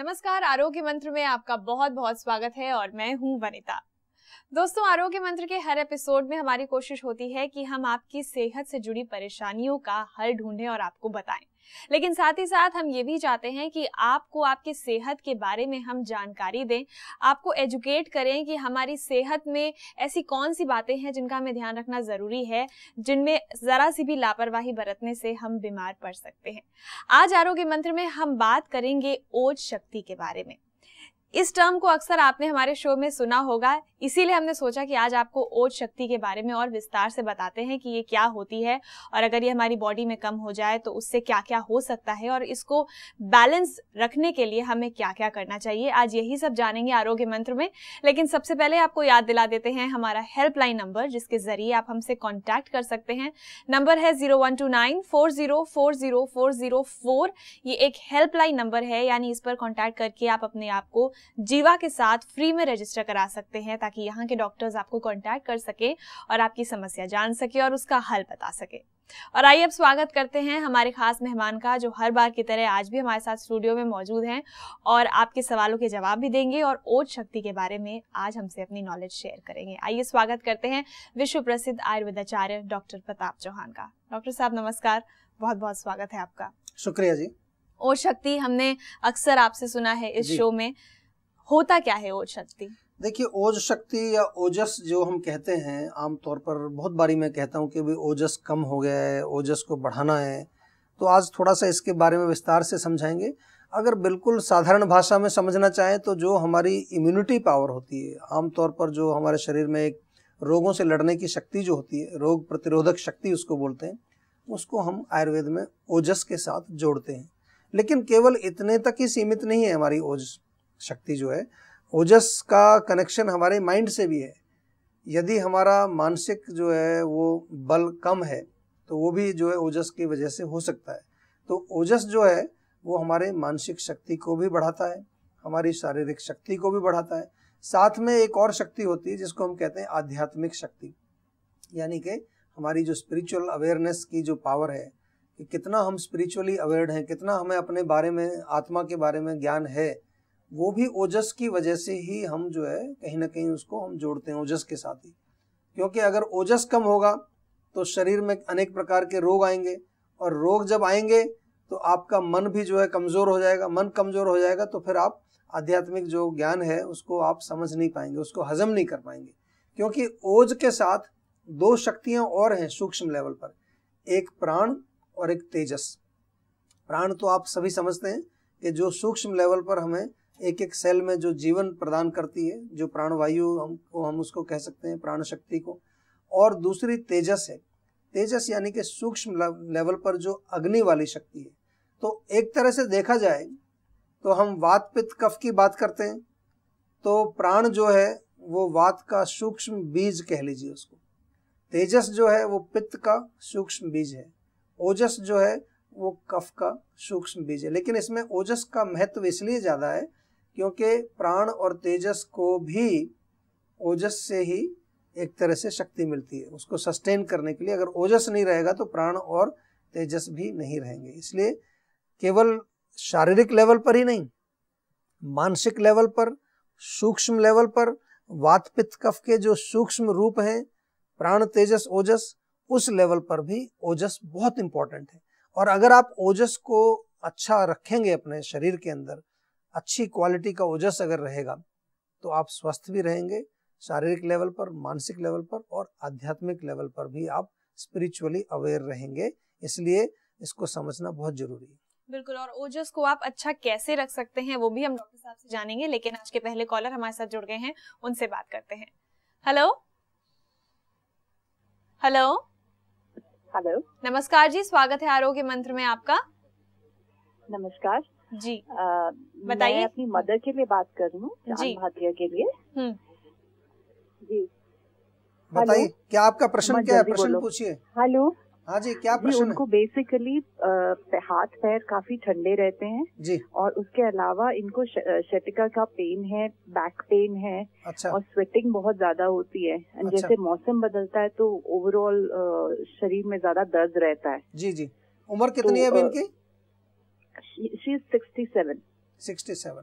नमस्कार आरोग्य मंत्र में आपका बहुत बहुत स्वागत है और मैं हूं वनिता दोस्तों आरोग्य मंत्र के हर एपिसोड में हमारी कोशिश होती है कि हम आपकी सेहत से जुड़ी परेशानियों का हल ढूंढें और आपको बताएं लेकिन साथ ही साथ हम ये भी चाहते हैं कि आपको आपके सेहत के बारे में हम जानकारी दें आपको एजुकेट करें कि हमारी सेहत में ऐसी कौन सी बातें हैं जिनका हमें ध्यान रखना ज़रूरी है जिनमें ज़रा सी भी लापरवाही बरतने से हम बीमार पड़ सकते हैं आज आरोग्य मंत्र में हम बात करेंगे ओज शक्ति के बारे में इस टर्म को अक्सर आपने हमारे शो में सुना होगा इसीलिए हमने सोचा कि आज आपको ओज शक्ति के बारे में और विस्तार से बताते हैं कि ये क्या होती है और अगर ये हमारी बॉडी में कम हो जाए तो उससे क्या क्या हो सकता है और इसको बैलेंस रखने के लिए हमें क्या क्या करना चाहिए आज यही सब जानेंगे आरोग्य मंत्र में लेकिन सबसे पहले आपको याद दिला देते हैं हमारा हेल्पलाइन नंबर जिसके जरिए आप हमसे कॉन्टैक्ट कर सकते हैं नंबर है जीरो ये एक हेल्पलाइन नंबर है यानी इस पर कॉन्टैक्ट करके आप अपने आप को जीवा के साथ फ्री में रजिस्टर करा सकते हैं ताकि यहाँ के डॉक्टर्स आपको कॉन्टैक्ट कर सके और आपकी समस्या जान सके और उसका हल बता सके और आइए अब स्वागत करते हैं हमारे खास मेहमान का जो हर बार की तरह आज भी हमारे साथ स्टूडियो में मौजूद हैं और आपके सवालों के जवाब भी देंगे और ओट शक्ति के बारे में आज हमसे अपनी नॉलेज शेयर करेंगे आइए स्वागत करते हैं विश्व प्रसिद्ध आयुर्वेदाचार्य डॉक्टर प्रताप चौहान का डॉक्टर साहब नमस्कार बहुत बहुत स्वागत है आपका शुक्रिया जी ओट शक्ति हमने अक्सर आपसे सुना है इस शो में होता क्या है ओज शक्ति देखिए ओज शक्ति या ओजस जो हम कहते हैं आमतौर पर बहुत बारी मैं कहता हूँ कि भाई ओजस कम हो गया है ओजस को बढ़ाना है तो आज थोड़ा सा इसके बारे में विस्तार से समझाएंगे अगर बिल्कुल साधारण भाषा में समझना चाहें तो जो हमारी इम्यूनिटी पावर होती है आमतौर पर जो हमारे शरीर में एक रोगों से लड़ने की शक्ति जो होती है रोग प्रतिरोधक शक्ति उसको बोलते हैं उसको हम आयुर्वेद में ओजस के साथ जोड़ते हैं लेकिन केवल इतने तक ही सीमित नहीं है हमारी ओजस शक्ति जो है ओजस का कनेक्शन हमारे माइंड से भी है यदि हमारा मानसिक जो है वो बल कम है तो वो भी जो है ओजस की वजह से हो सकता है तो ओजस जो है वो हमारे मानसिक शक्ति को भी बढ़ाता है हमारी शारीरिक शक्ति को भी बढ़ाता है साथ में एक और शक्ति होती है जिसको हम कहते हैं आध्यात्मिक शक्ति यानी कि हमारी जो स्पिरिचुअल अवेयरनेस की जो पावर है कि कितना हम स्पिरिचुअली अवेयर हैं कितना हमें अपने बारे में आत्मा के बारे में ज्ञान है वो भी ओजस की वजह से ही हम जो है कहीं ना कहीं उसको हम जोड़ते हैं ओजस के साथ ही क्योंकि अगर ओजस कम होगा तो शरीर में अनेक प्रकार के रोग आएंगे और रोग जब आएंगे तो आपका मन भी जो है कमज़ोर हो जाएगा मन कमज़ोर हो जाएगा तो फिर आप आध्यात्मिक जो ज्ञान है उसको आप समझ नहीं पाएंगे उसको हजम नहीं कर पाएंगे क्योंकि ओज के साथ दो शक्तियां और हैं सूक्ष्म लेवल पर एक प्राण और एक तेजस प्राण तो आप सभी समझते हैं कि जो सूक्ष्म लेवल पर हमें एक एक सेल में जो जीवन प्रदान करती है जो प्राणवायु हम को हम उसको कह सकते हैं प्राण शक्ति को और दूसरी तेजस है तेजस यानी कि सूक्ष्म लेवल पर जो अग्नि वाली शक्ति है तो एक तरह से देखा जाए तो हम वात पित्त कफ की बात करते हैं तो प्राण जो है वो वात का सूक्ष्म बीज कह लीजिए उसको तेजस जो है वो पित्त का सूक्ष्म बीज है ओजस जो है वो कफ का सूक्ष्म बीज है लेकिन इसमें ओजस का महत्व इसलिए ज़्यादा है क्योंकि प्राण और तेजस को भी ओजस से ही एक तरह से शक्ति मिलती है उसको सस्टेन करने के लिए अगर ओजस नहीं रहेगा तो प्राण और तेजस भी नहीं रहेंगे इसलिए केवल शारीरिक लेवल पर ही नहीं मानसिक लेवल पर सूक्ष्म लेवल पर वात पित्त कफ के जो सूक्ष्म रूप हैं प्राण तेजस ओजस उस लेवल पर भी ओजस बहुत इंपॉर्टेंट है और अगर आप ओजस को अच्छा रखेंगे अपने शरीर के अंदर अच्छी क्वालिटी का ओजस अगर रहेगा तो आप स्वस्थ भी रहेंगे शारीरिक लेवल पर मानसिक लेवल पर और आध्यात्मिक लेवल पर भी आप स्पिरिचुअली अवेयर रहेंगे इसलिए इसको समझना बहुत जरूरी है बिल्कुल और ओजस को आप अच्छा कैसे रख सकते हैं वो भी हम डॉक्टर साहब से जानेंगे लेकिन आज के पहले कॉलर हमारे साथ जुड़ गए हैं उनसे बात करते हैं हेलो हेलो हेलो नमस्कार जी स्वागत है आरोग्य मंत्र में आपका नमस्कार जी बताइए अपनी मदर के लिए बात कर रही हूँ भाटिया के लिए हम्म। जी बताइए क्या आपका प्रश्न क्या है प्रश्न पूछिए हेलो हाँ जी क्या प्रश्न उनको बेसिकली हाथ पैर काफी ठंडे रहते हैं जी और उसके अलावा इनको शटिका का पेन है बैक पेन है अच्छा। और स्वेटिंग बहुत ज्यादा होती है अच्छा। जैसे मौसम बदलता है तो ओवरऑल शरीर में ज्यादा दर्द रहता है जी जी उम्र कितनी तो, है इनकी 67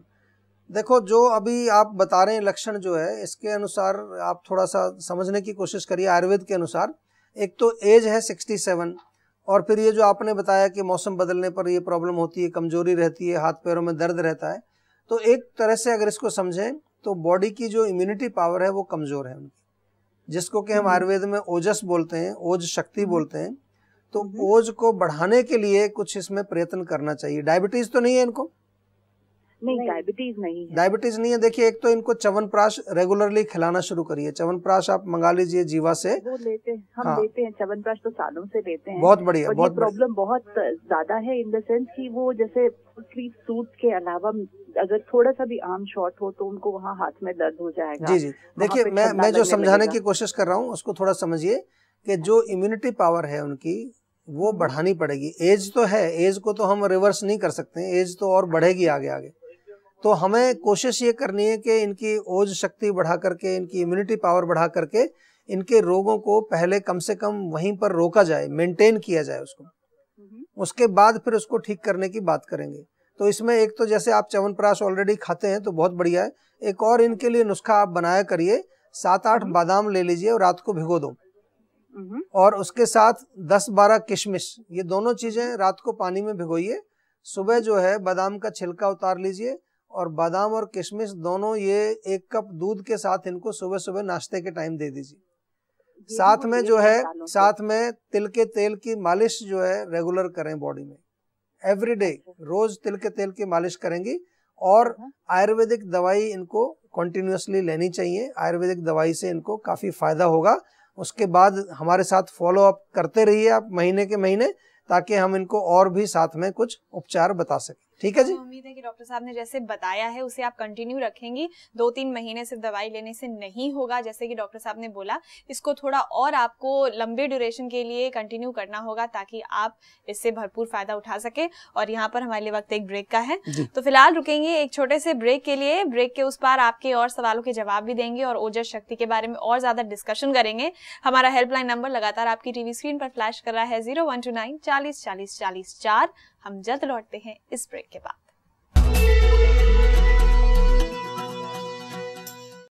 देखो जो अभी आप बता रहे हैं लक्षण जो है इसके अनुसार आप थोड़ा सा समझने की कोशिश करिए आयुर्वेद के अनुसार एक तो एज है 67 और फिर ये जो आपने बताया कि मौसम बदलने पर ये प्रॉब्लम होती है कमजोरी रहती है हाथ पैरों में दर्द रहता है तो एक तरह से अगर इसको समझें तो बॉडी की जो इम्यूनिटी पावर है वो कमज़ोर है उनकी जिसको कि हम हम्म। आयुर्वेद में ओजस बोलते हैं ओज शक्ति बोलते हैं तो हम्म। ओज को बढ़ाने के लिए कुछ इसमें प्रयत्न करना चाहिए डायबिटीज तो नहीं है इनको नहीं डायबिटीज नहीं है डायबिटीज नहीं है देखिए एक तो इनको चवनप्राश रेगुलरली खिलाना शुरू करिए चवनप्राश आप मंगा लीजिए जीवा से वो लेते हैं हम हाँ। लेते हैं चवनप्राश तो सालों से लेते हैं बहुत बढ़िया बहुत प्रॉब्लम बहुत ज्यादा है इन द सेंस कि वो जैसे सूट के अलावा अगर थोड़ा सा भी आम शॉर्ट हो तो उनको वहाँ हाथ में दर्द हो जाएगा जी जी देखिए मैं मैं जो समझाने की कोशिश कर रहा हूँ उसको थोड़ा समझिए कि जो इम्यूनिटी पावर है उनकी वो बढ़ानी पड़ेगी एज तो है एज को तो हम रिवर्स नहीं कर सकते एज तो और बढ़ेगी आगे आगे तो हमें कोशिश ये करनी है कि इनकी ओज शक्ति बढ़ा करके इनकी इम्यूनिटी पावर बढ़ा करके इनके रोगों को पहले कम से कम वहीं पर रोका जाए मेंटेन किया जाए उसको हम्म। उसके बाद फिर उसको ठीक करने की बात करेंगे तो इसमें एक तो जैसे आप च्यवनप्राश ऑलरेडी खाते हैं तो बहुत बढ़िया है एक और इनके लिए नुस्खा आप बनाया करिए सात आठ हम्म। बादाम ले लीजिए और रात को भिगो दो हम्म। और उसके साथ 10-12 किशमिश ये दोनों चीज़ें रात को पानी में भिगोइए सुबह जो है बादाम का छिलका उतार लीजिए और बादाम और किशमिश दोनों ये एक कप दूध के साथ इनको सुबह सुबह नाश्ते के टाइम दे दीजिए साथ में जो है साथ में तिल के तेल की मालिश जो है रेगुलर करें बॉडी में एवरी डे अच्छा। रोज तिल के तेल की मालिश करेंगी और हाँ। आयुर्वेदिक दवाई इनको कंटिन्यूसली लेनी चाहिए आयुर्वेदिक दवाई से इनको काफ़ी फायदा होगा उसके बाद हमारे साथ फॉलो अप करते रहिए आप महीने के महीने ताकि हम इनको और भी साथ में कुछ उपचार बता सकें ठीक है जी तो उम्मीद है कि डॉक्टर साहब ने जैसे बताया है उसे आप कंटिन्यू रखेंगी दो तीन महीने से दवाई लेने से नहीं होगा जैसे कि डॉक्टर साहब ने बोला इसको थोड़ा और आपको लंबे ड्यूरेशन के लिए कंटिन्यू करना होगा ताकि आप इससे भरपूर फायदा उठा सके और यहाँ पर हमारे लिए वक्त एक ब्रेक का है तो फिलहाल रुकेंगे एक छोटे से ब्रेक के लिए ब्रेक के उस पार आपके और सवालों के जवाब भी देंगे और ओजर शक्ति के बारे में और ज्यादा डिस्कशन करेंगे हमारा हेल्पलाइन नंबर लगातार आपकी टीवी स्क्रीन पर फ्लैश कर रहा है जीरो वन टू नाइन चालीस चालीस चालीस चार हम जल्द लौटते हैं इस ब्रेक के बाद